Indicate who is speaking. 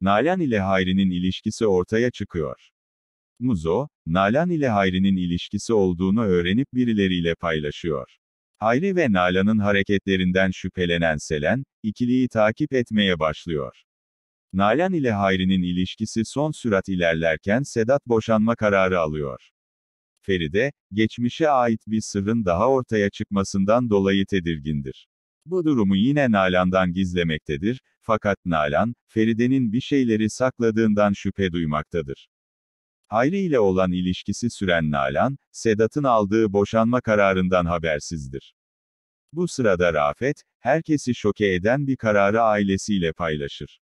Speaker 1: Nalan ile Hayri'nin ilişkisi ortaya çıkıyor. Muzo, Nalan ile Hayri'nin ilişkisi olduğunu öğrenip birileriyle paylaşıyor. Hayri ve Nalan'ın hareketlerinden şüphelenen Selen, ikiliyi takip etmeye başlıyor. Nalan ile Hayri'nin ilişkisi son sürat ilerlerken Sedat boşanma kararı alıyor. Feride, geçmişe ait bir sırrın daha ortaya çıkmasından dolayı tedirgindir. Bu durumu yine Nalan'dan gizlemektedir, fakat Nalan, Feride'nin bir şeyleri sakladığından şüphe duymaktadır. Hayri ile olan ilişkisi süren Nalan, Sedat'ın aldığı boşanma kararından habersizdir. Bu sırada Rafet, herkesi şoke eden bir kararı ailesiyle paylaşır.